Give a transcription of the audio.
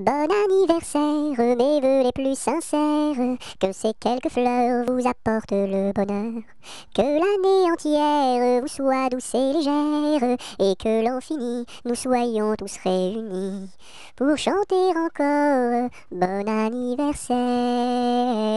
Bon anniversaire, mes voeux les plus sincères, que ces quelques fleurs vous apportent le bonheur, que l'année entière vous soit douce et légère, et que l'an nous soyons tous réunis pour chanter encore Bon anniversaire.